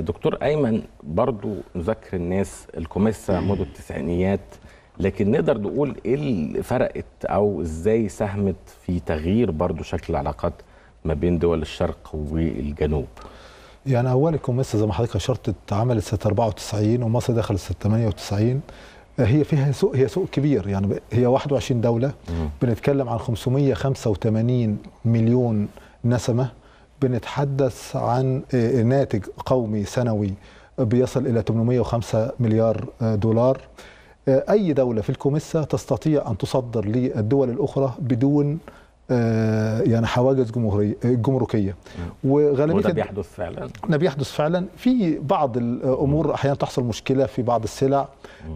دكتور ايمن برضو نذكر الناس الكوميسا منذ التسعينيات لكن نقدر نقول ايه اللي فرقت او ازاي ساهمت في تغيير برضو شكل العلاقات ما بين دول الشرق والجنوب يعني اول الكوميسا زي ما حضرتك اشرت اتعملت سنه 94 ومصر دخلت سنه 98 هي فيها سوق هي سوق كبير يعني هي 21 دوله بنتكلم عن 585 مليون نسمه بنتحدث عن ناتج قومي سنوي بيصل إلى 805 مليار دولار أي دولة في الكوميسا تستطيع أن تصدر للدول الأخرى بدون آه، يعني حواجز جمهوريه آه، جمركيه وغالبيه وده بيحدث فعلا ده بيحدث فعلا في بعض الامور آه، احيانا تحصل مشكله في بعض السلع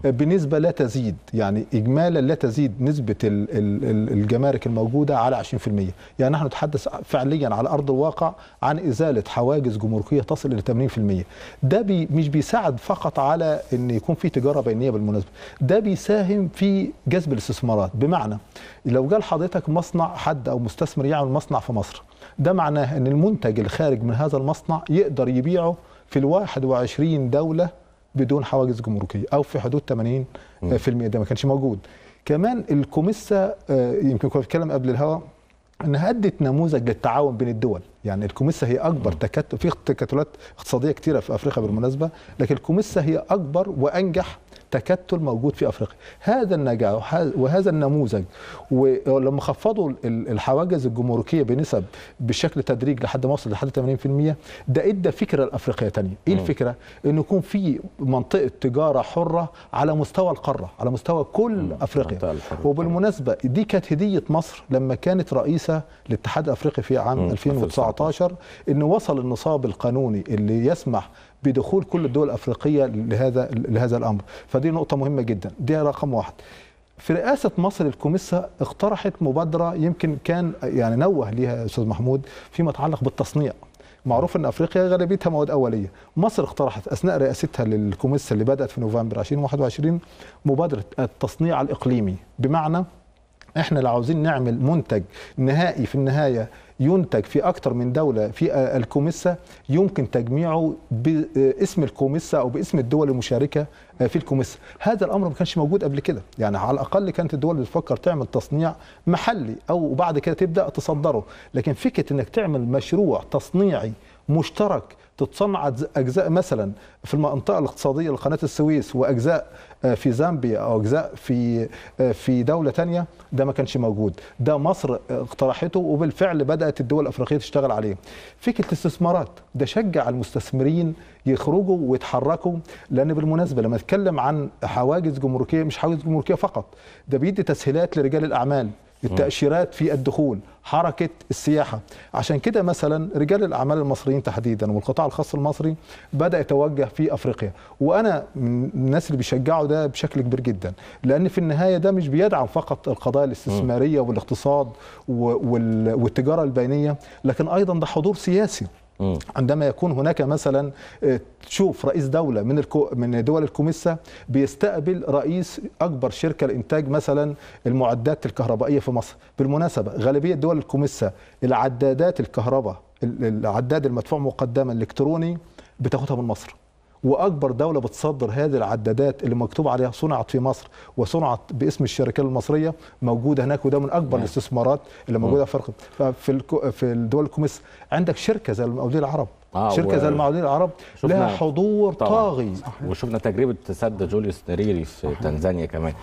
بنسبه لا تزيد يعني اجمالا لا تزيد نسبه الجمارك الموجوده على 20% يعني نحن نتحدث فعليا على ارض الواقع عن ازاله حواجز جمركيه تصل الى 80% ده بي مش بيساعد فقط على ان يكون في تجاره بينيه بالمناسبه ده بيساهم في جذب الاستثمارات بمعنى لو جال حضرتك مصنع حد حد او مستثمر يعمل مصنع في مصر ده معناه ان المنتج الخارج من هذا المصنع يقدر يبيعه في ال 21 دوله بدون حواجز جمركيه او في حدود 80% ده ما كانش موجود كمان الكوميسا آه، يمكن كنت بتكلم قبل الهوا انها ادت نموذج للتعاون بين الدول يعني الكوميسا هي اكبر تكتل في تكتلات اقتصاديه كثيره في افريقيا بالمناسبه لكن الكوميسا هي اكبر وانجح تكتل موجود في افريقيا هذا النجاح وهذا النموذج ولما خفضوا الحواجز الجمركيه بنسب بشكل تدريج لحد ما وصل لحد 80% ده ادى فكره لافريقيا ثانيه ايه الفكره ان يكون في منطقه تجاره حره على مستوى القاره على مستوى كل افريقيا وبالمناسبه دي كانت هديه مصر لما كانت رئيسه الاتحاد الافريقي في عام 2019 ان وصل النصاب القانوني اللي يسمح بدخول كل الدول الافريقيه لهذا لهذا الامر فدي نقطه مهمه جدا دي رقم واحد في رئاسة مصر الكوميسا اقترحت مبادرة يمكن كان يعني نوه ليها أستاذ محمود فيما يتعلق بالتصنيع معروف ان افريقيا غالبيتها مواد اوليه مصر اقترحت اثناء رئاستها للكوميسا اللي بدات في نوفمبر 2021 مبادره التصنيع الاقليمي بمعنى احنا لو عاوزين نعمل منتج نهائي في النهايه ينتج في اكتر من دوله في الكوميسا يمكن تجميعه باسم الكوميسا او باسم الدول المشاركه آه، في الكوميسا هذا الامر ما كانش موجود قبل كده يعني على الاقل كانت الدول بتفكر تعمل تصنيع محلي او بعد كده تبدا تصدره لكن فكره انك تعمل مشروع تصنيعي مشترك تتصنع اجزاء مثلا في المنطقه الاقتصاديه لقناه السويس واجزاء آه، في زامبيا او اجزاء في آه، في دوله ثانيه ده ما كانش موجود ده مصر اقترحته وبالفعل بدات الدول الافريقيه تشتغل عليه فكره الاستثمارات ده شجع المستثمرين يخرجوا ويتحركوا لان بالمناسبه لما اتكلم عن حواجز جمركيه مش حواجز جمركيه فقط ده بيدي تسهيلات لرجال الاعمال التأشيرات في الدخول حركة السياحة عشان كده مثلا رجال الأعمال المصريين تحديدا والقطاع الخاص المصري بدأ يتوجه في أفريقيا وأنا من الناس اللي بيشجعوا ده بشكل كبير جدا لأن في النهاية ده مش بيدعم فقط القضايا الاستثمارية والاقتصاد والتجارة البينية لكن أيضا ده حضور سياسي عندما يكون هناك مثلا آه، تشوف رئيس دوله من الكو من دول الكوميسا بيستقبل رئيس اكبر شركه لانتاج مثلا المعدات الكهربائيه في مصر بالمناسبه غالبيه دول الكوميسا العدادات الكهرباء العداد المدفوع مقدما الالكتروني بتاخدها من مصر واكبر دوله بتصدر هذه العدادات اللي مكتوب عليها صنعت في مصر وصنعت باسم الشركه المصريه موجوده هناك وده من اكبر نعم. الاستثمارات اللي موجوده نعم. في ففي في الدول الكوميس عندك شركه زي المقاولين العرب آه شركه و... زي المقاولين العرب لها حضور طبعًا. طاغي وشفنا تجربه سد جوليوس نريري في تنزانيا كمان